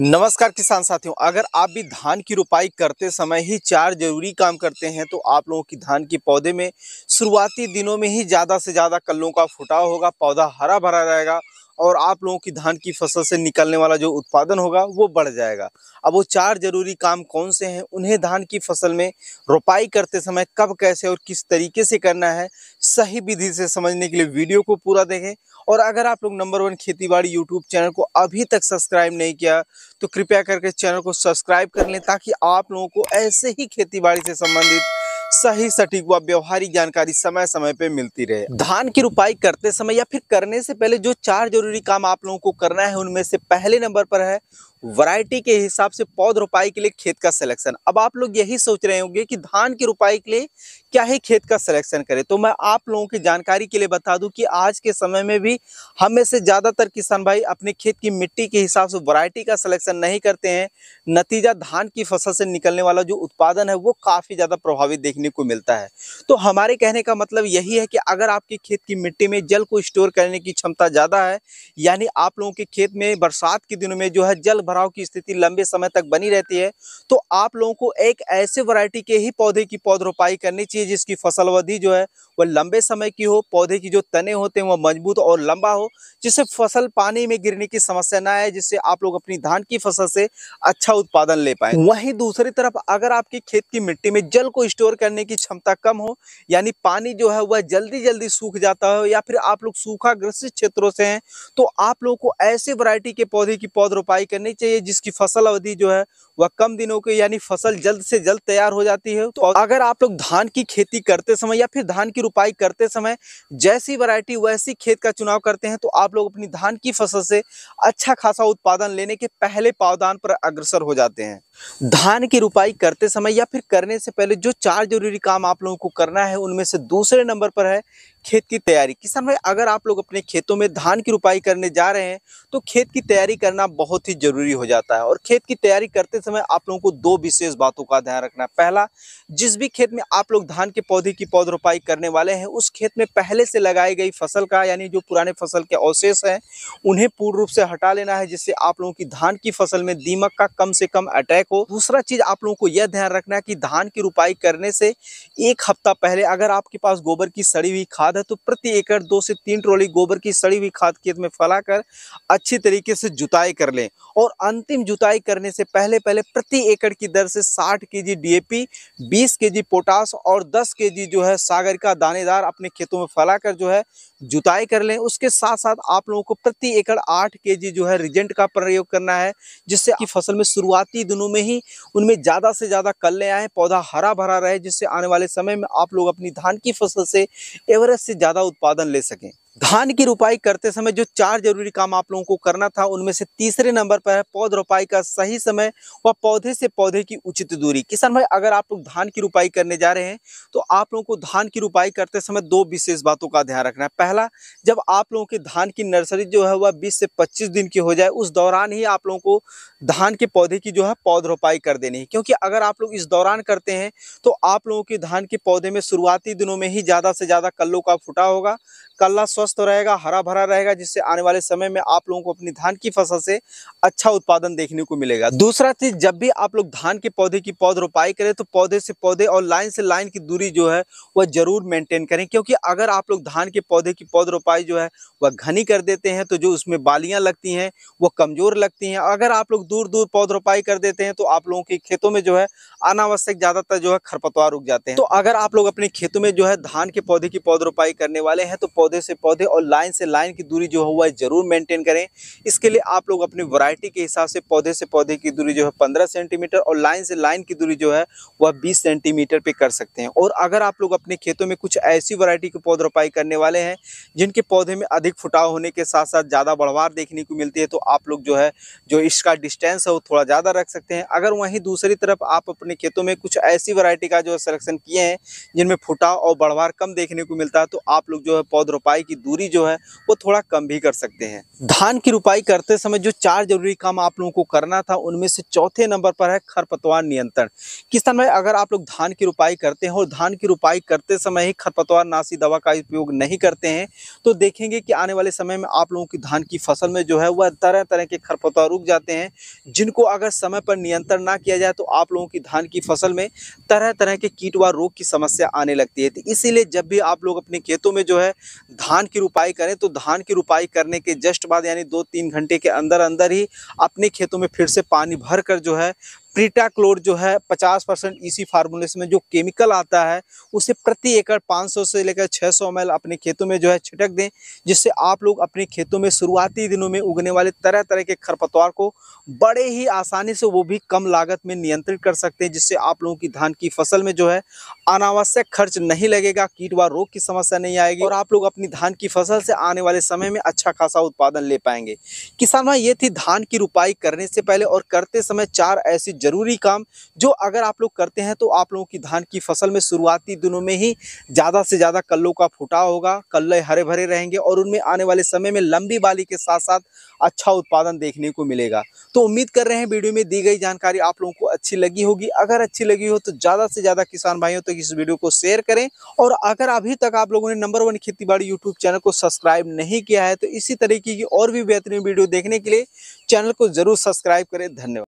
नमस्कार किसान साथियों अगर आप भी धान की रोपाई करते समय ही चार जरूरी काम करते हैं तो आप लोगों की धान के पौधे में शुरुआती दिनों में ही ज़्यादा से ज़्यादा कल्लों का फुटाव होगा पौधा हरा भरा रहेगा और आप लोगों की धान की फसल से निकलने वाला जो उत्पादन होगा वो बढ़ जाएगा अब वो चार जरूरी काम कौन से हैं उन्हें धान की फसल में रोपाई करते समय कब कैसे और किस तरीके से करना है सही विधि से समझने के लिए वीडियो को पूरा देखें और अगर आप लोग नंबर वन खेती बाड़ी यूट्यूब चैनल को अभी तक सब्सक्राइब नहीं किया तो कृपया करके चैनल को सब्सक्राइब कर लें ताकि आप लोगों को ऐसे ही खेती बाड़ी से संबंधित सही सटीक व व्यवहारिक जानकारी समय समय पे मिलती रहे धान की रुपाई करते समय या फिर करने से पहले जो चार जरूरी काम आप लोगों को करना है उनमें से पहले नंबर पर है वैरायटी के हिसाब से पौध रोपाई के लिए खेत का सिलेक्शन अब आप लोग यही सोच रहे होंगे कि धान की रोपाई के लिए क्या ही खेत का सिलेक्शन करें तो मैं आप लोगों की जानकारी के लिए बता दूं कि आज के समय में भी हमें से ज़्यादातर किसान भाई अपने खेत की मिट्टी के हिसाब से वैरायटी का सिलेक्शन नहीं करते हैं नतीजा धान की फसल से निकलने वाला जो उत्पादन है वो काफ़ी ज़्यादा प्रभावित देखने को मिलता है तो हमारे कहने का मतलब यही है कि अगर आपके खेत की मिट्टी में जल को स्टोर करने की क्षमता ज़्यादा है यानी आप लोगों के खेत में बरसात के दिनों में जो है जल भराव की स्थिति लंबे समय तक बनी रहती है तो आप लोगों को एक ऐसे वरायटी के ही पौधे की पौधरोपाई करनी चाहिए चाहिए जिसकी फसल अवधि जो है वह लंबे समय की हो पौधे की जो तने होते हैं वह मजबूत और लंबा हो जिससे फसल पानी में गिरने की समस्या ना आए जिससे आप लोग अपनी धान की फसल से अच्छा उत्पादन ले पाए वहीं दूसरी तरफ अगर आपकी खेत की मिट्टी में जल को स्टोर करने की क्षमता कम हो यानी पानी जो है वह जल्दी जल्दी सूख जाता हो या फिर आप लोग सूखा ग्रसित क्षेत्रों से हैं तो आप लोगों को ऐसे वरायटी के पौधे की पौध रोपाई करनी चाहिए जिसकी फसल अवधि जो है वह कम दिनों के यानी फसल जल्द से जल्द तैयार हो जाती है तो अगर आप लोग धान की खेती करते समय या फिर धान की रुपाई करते समय जैसी वैरायटी वैसी खेत का चुनाव करते हैं तो आप लोग अपनी धान की फसल से अच्छा खासा उत्पादन लेने के पहले पावदान पर अग्रसर हो जाते हैं धान की रुपाई करते समय या फिर करने से पहले जो चार जरूरी काम आप लोगों को करना है उनमें से दूसरे नंबर पर है खेत की तैयारी किसान भाई अगर आप लोग अपने खेतों में धान की रुपाई करने जा रहे हैं तो खेत की तैयारी करना बहुत ही ज़रूरी हो जाता है और खेत की तैयारी करते समय आप लोगों को दो विशेष बातों का ध्यान रखना है पहला जिस भी खेत में आप लोग धान के पौधे की पौध रोपाई करने वाले हैं उस खेत में पहले से लगाई गई फसल का यानी जो पुराने फसल के अवशेष हैं उन्हें पूर्ण रूप से हटा लेना है जिससे आप लोगों की धान की फसल में दीमक का कम से कम अटैक हो दूसरा चीज़ आप लोगों को यह ध्यान रखना है कि धान की रुपाई करने से एक हफ्ता पहले अगर आपके पास गोबर की सड़ी हुई खाद है तो प्रति एकड़ दो से तीन ट्रॉली गोबर की सड़ी हुई खाद खेत में फैलाकर अच्छी तरीके से जुताई कर लें और अंतिम जुताई करने से पहले पहले प्रति एकड़ की दर से साठ के जी डी 20 केजी पोटास और 10 केजी जो है सागर का दानेदार अपने खेतों में फैलाकर जो है जुताई कर लें उसके साथ साथ आप लोगों को प्रति एकड़ आठ के जी जो है रिजेंट का प्रयोग करना है जिससे आपकी फसल में शुरुआती दिनों में ही उनमें ज़्यादा से ज़्यादा कल आए पौधा हरा भरा रहे जिससे आने वाले समय में आप लोग अपनी धान की फसल से एवरेज से ज़्यादा उत्पादन ले सकें धान की रोपाई करते समय जो चार जरूरी काम आप लोगों को करना था उनमें से तीसरे नंबर पर है पौध रोपाई का सही समय व पौधे से पौधे की उचित दूरी किसान भाई अगर आप लोग धान की रोपाई करने जा रहे हैं तो आप लोगों को धान की रोपाई करते समय दो विशेष बातों का ध्यान रखना है पहला जब आप लोगों की धान की नर्सरी जो है वह बीस से पच्चीस दिन की हो जाए उस दौरान ही आप लोगों को धान के पौधे की जो है पौध रोपाई कर देनी है क्योंकि अगर आप लोग इस दौरान करते हैं तो आप लोगों के धान के पौधे में शुरुआती दिनों में ही ज़्यादा से ज़्यादा कल्लों का फुटा होगा कल्ला स्वस्थ रहेगा हरा भरा रहेगा जिससे आने वाले समय में आप लोगों को अपनी धान की फसल से अच्छा उत्पादन देखने को मिलेगा दूसरा चीज जब भी आप लोग धान के पौधे की पौध रोपाई करें तो पौधे से पौधे और लाइन से लाइन की दूरी जो है वह जरूर मेंटेन करें क्योंकि अगर आप लोग धान के पौधे की पौध रोपाई जो है वह घनी कर देते हैं तो जो उसमें बालियां लगती हैं वह कमजोर लगती हैं अगर आप लोग दूर दूर पौध रोपाई कर देते हैं तो आप लोगों के खेतों में जो है अनावश्यक ज्यादातर जो है खरपतवार उग जाते हैं तो अगर आप लोग अपने खेतों में जो है धान के पौधे की पौध रोपाई करने वाले हैं तो पौधे से पौधे और लाइन से लाइन की दूरी जो है वह जरूर मेंटेन करें इसके लिए आप लोग अपनी वैरायटी के हिसाब से पौधे से पौधे की दूरी जो है पंद्रह सेंटीमीटर और लाइन से लाइन की दूरी जो है वह बीस सेंटीमीटर पे कर सकते हैं और अगर आप लोग अपने खेतों में कुछ ऐसी वरायटी की पौध रोपाई करने वाले हैं जिनके पौधे में अधिक फुटाव होने के साथ साथ ज़्यादा बढ़वार देखने को मिलती है तो आप लोग जो है जो इसका डिस्टेंस है वो थोड़ा ज़्यादा रख सकते हैं अगर वहीं दूसरी तरफ आप अपने खेतों में कुछ ऐसी वरायटी का जो सिलेक्शन किए हैं जिनमें फुटाव और बढ़वार कम देखने को मिलता है तो आप लोग जो है पौध रोपाई की दूरी जो है वो थोड़ा कम भी कर सकते हैं धान की रोपाई करते समय जो चार जरूरी काम आप लोगों को करना था उनमें से चौथे नंबर पर है खरपतवार नियंत्रण किसान भाई अगर आप लोग धान की रोपाई करते हैं और धान की रोपाई करते समय ही खरपतवार नाशी दवा का उपयोग नहीं करते हैं तो देखेंगे कि आने वाले समय में आप लोगों की धान की फसल में जो है वह तरह तरह के खरपतवार उग जाते हैं जिनको अगर समय पर नियंत्रण ना किया जाए तो आप लोगों की धान की फसल में तरह तरह के कीट व रोग की समस्या आने लगती है तो इसीलिए जब भी आप लोग अपने खेतों में जो है धान की रुपाई करें तो धान की रुपाई करने के जस्ट बाद यानी दो तीन घंटे के अंदर अंदर ही अपने खेतों में फिर से पानी भर कर जो है प्रीटाक्लोर जो है 50 परसेंट इसी फार्मूलेशन में जो केमिकल आता है उसे प्रति एकड़ 500 से लेकर 600 सौ अपने खेतों में जो है छिटक दें जिससे आप लोग अपने खेतों में शुरुआती दिनों में उगने वाले तरह तरह के खरपतवार को बड़े ही आसानी से वो भी कम लागत में नियंत्रित कर सकते हैं जिससे आप लोगों की धान की फसल में जो है अनावश्यक खर्च नहीं लगेगा कीट व रोग की समस्या नहीं आएगी और आप लोग अपनी धान की फसल से आने वाले समय में अच्छा खासा उत्पादन ले पाएंगे किसान भाई ये थी धान की रुपाई करने से पहले और करते समय चार ऐसी ज़रूरी काम जो अगर आप लोग करते हैं तो आप लोगों की धान की फसल में शुरुआती दिनों में ही ज़्यादा से ज़्यादा कल्लों का फुटाव होगा कल्ले हरे भरे रहेंगे और उनमें आने वाले समय में लंबी बाली के साथ साथ अच्छा उत्पादन देखने को मिलेगा तो उम्मीद कर रहे हैं वीडियो में दी गई जानकारी आप लोगों को अच्छी लगी होगी अगर अच्छी लगी हो तो ज़्यादा से ज़्यादा किसान भाइयों तक इस वीडियो को शेयर करें और अगर अभी तक आप लोगों ने नंबर वन खेती बाड़ी यूट्यूब चैनल को सब्सक्राइब नहीं किया है तो इसी तरीके की और भी बेहतरीन वीडियो देखने के लिए चैनल को जरूर सब्सक्राइब करें धन्यवाद